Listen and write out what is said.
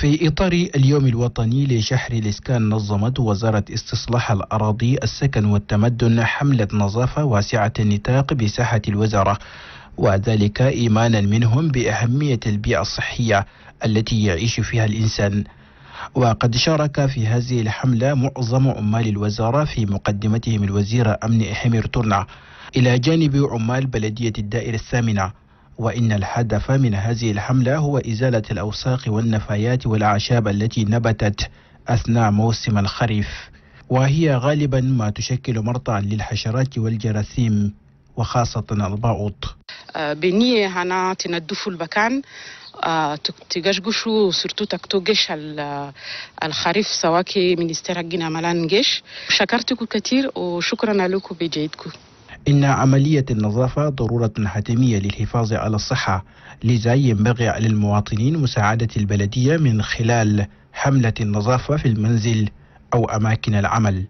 في إطار اليوم الوطني لشحر الإسكان نظمت وزارة استصلاح الأراضي السكن والتمدن حملة نظافة واسعة النطاق بساحة الوزارة وذلك إيمانا منهم بأهمية البيئة الصحية التي يعيش فيها الإنسان وقد شارك في هذه الحملة معظم عمال الوزارة في مقدمتهم الوزير أمن حمير ترنع إلى جانب عمال بلدية الدائرة الثامنة وإن الهدف من هذه الحملة هو إزالة الأوساخ والنفايات والأعشاب التي نبتت أثناء موسم الخريف وهي غالبا ما تشكل مرضعا للحشرات والجراثيم وخاصة البعوض آه، بنية هنا تندف المكان آه، تجشجشو سرتو تكتو جش الخريف سواكي من استرقنا ملان جش شكرتكم كثير وشكرا لكم بجيدكم إن عملية النظافة ضرورة حتمية للحفاظ على الصحة لذا ينبغي على المواطنين مساعدة البلدية من خلال حملة النظافة في المنزل أو أماكن العمل